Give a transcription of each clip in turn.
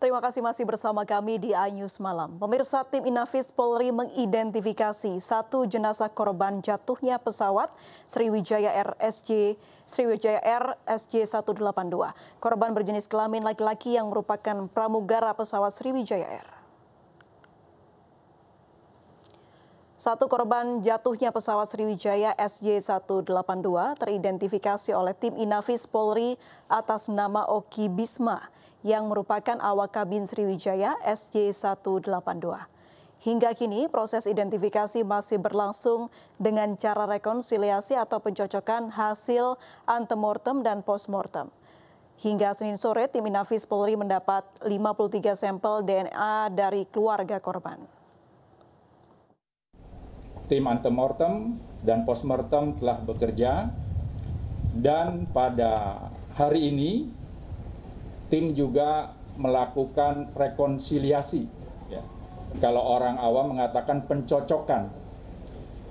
Terima kasih masih bersama kami di iNews Malam. Pemirsa tim Inafis Polri mengidentifikasi satu jenazah korban jatuhnya pesawat Sriwijaya Air SJ Sriwijaya Air SJ 182. Korban berjenis kelamin laki-laki yang merupakan pramugara pesawat Sriwijaya Air. Satu korban jatuhnya pesawat Sriwijaya SJ-182 teridentifikasi oleh tim Inafis Polri atas nama Oki Bisma yang merupakan awak kabin Sriwijaya SJ182. Hingga kini proses identifikasi masih berlangsung dengan cara rekonsiliasi atau pencocokan hasil antemortem dan postmortem. Hingga Senin sore, tim Inafis Polri mendapat 53 sampel DNA dari keluarga korban. Tim antemortem dan postmortem telah bekerja dan pada hari ini tim juga melakukan rekonsiliasi ya. kalau orang awam mengatakan pencocokan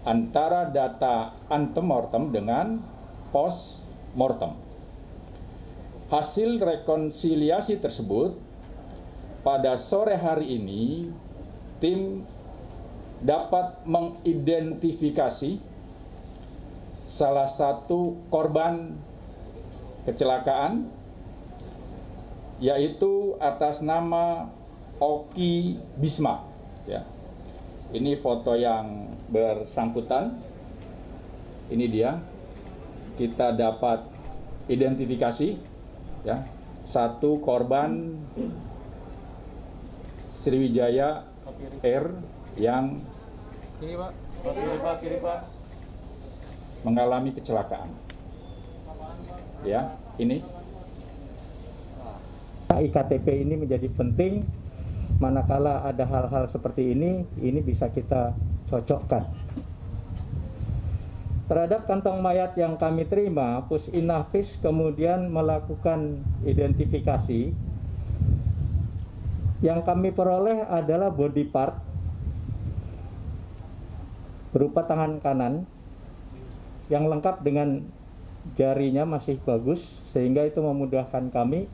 antara data antemortem dengan post mortem. Hasil rekonsiliasi tersebut pada sore hari ini tim dapat mengidentifikasi salah satu korban kecelakaan yaitu atas nama Oki Bisma. Ya. Ini foto yang bersangkutan. Ini dia. Kita dapat identifikasi ya. Satu korban Sriwijaya R yang kiri, Pak. Kiri, Pak. Kiri, Pak. mengalami kecelakaan. Ya, ini iktp ini menjadi penting manakala ada hal-hal seperti ini ini bisa kita cocokkan terhadap kantong mayat yang kami terima pusinafis kemudian melakukan identifikasi yang kami peroleh adalah body part berupa tangan kanan yang lengkap dengan jarinya masih bagus sehingga itu memudahkan kami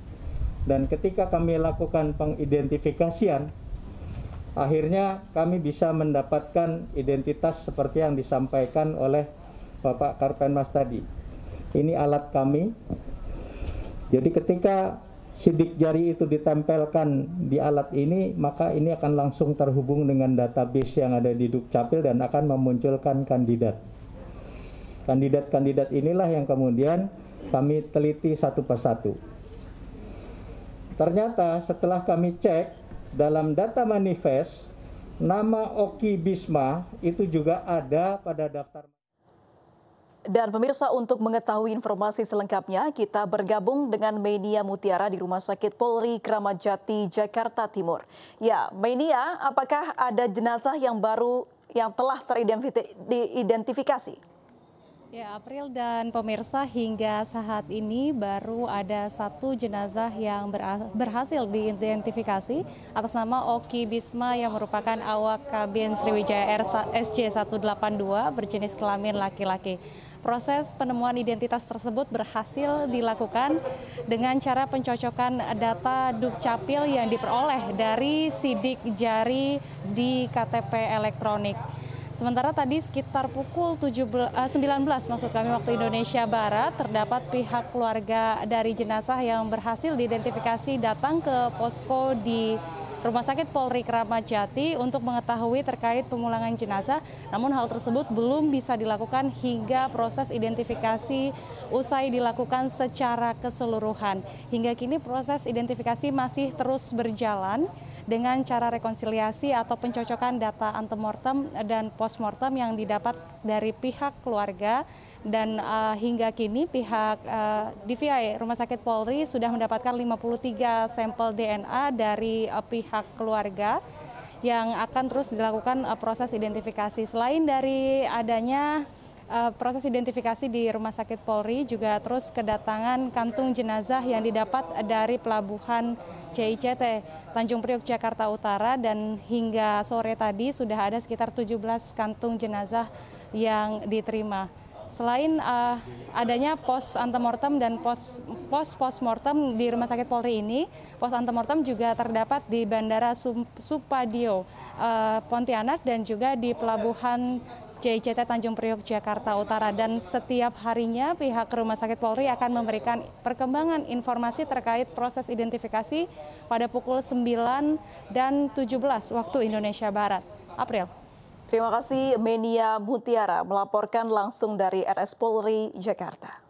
dan ketika kami lakukan pengidentifikasian, akhirnya kami bisa mendapatkan identitas seperti yang disampaikan oleh Bapak Karpenmas tadi. Ini alat kami. Jadi ketika sidik jari itu ditempelkan di alat ini, maka ini akan langsung terhubung dengan database yang ada di Dukcapil dan akan memunculkan kandidat. Kandidat-kandidat inilah yang kemudian kami teliti satu persatu. Ternyata setelah kami cek dalam data manifest, nama Oki Bisma itu juga ada pada daftar. Dan pemirsa untuk mengetahui informasi selengkapnya, kita bergabung dengan Menia Mutiara di Rumah Sakit Polri Kramat Jati, Jakarta Timur. Ya, Menia, apakah ada jenazah yang baru yang telah teridentifikasi? Ya, April dan pemirsa hingga saat ini baru ada satu jenazah yang berhasil diidentifikasi atas nama Oki Bisma yang merupakan awak kabin Sriwijaya Air SJ182 berjenis kelamin laki-laki. Proses penemuan identitas tersebut berhasil dilakukan dengan cara pencocokan data Dukcapil yang diperoleh dari sidik jari di KTP elektronik. Sementara tadi sekitar pukul 17, 19 eh, maksud kami waktu Indonesia Barat terdapat pihak keluarga dari jenazah yang berhasil diidentifikasi datang ke posko di Rumah Sakit Polri Kramat Jati untuk mengetahui terkait pemulangan jenazah. Namun hal tersebut belum bisa dilakukan hingga proses identifikasi usai dilakukan secara keseluruhan. Hingga kini proses identifikasi masih terus berjalan dengan cara rekonsiliasi atau pencocokan data antemortem dan postmortem yang didapat dari pihak keluarga dan uh, hingga kini pihak uh, eh, DVI Rumah Sakit Polri sudah mendapatkan 53 sampel DNA dari uh, pihak pihak keluarga yang akan terus dilakukan uh, proses identifikasi. Selain dari adanya uh, proses identifikasi di Rumah Sakit Polri juga terus kedatangan kantung jenazah yang didapat dari pelabuhan CICT Tanjung Priok Jakarta Utara dan hingga sore tadi sudah ada sekitar 17 kantung jenazah yang diterima. Selain uh, adanya pos antemortem dan pos pos postmortem di Rumah Sakit Polri ini, pos antemortem juga terdapat di Bandara Supadio uh, Pontianak dan juga di Pelabuhan JICT Tanjung Priok Jakarta Utara dan setiap harinya pihak Rumah Sakit Polri akan memberikan perkembangan informasi terkait proses identifikasi pada pukul 9 dan 17 waktu Indonesia Barat. April. Terima kasih Menia Mutiara melaporkan langsung dari RS Polri, Jakarta.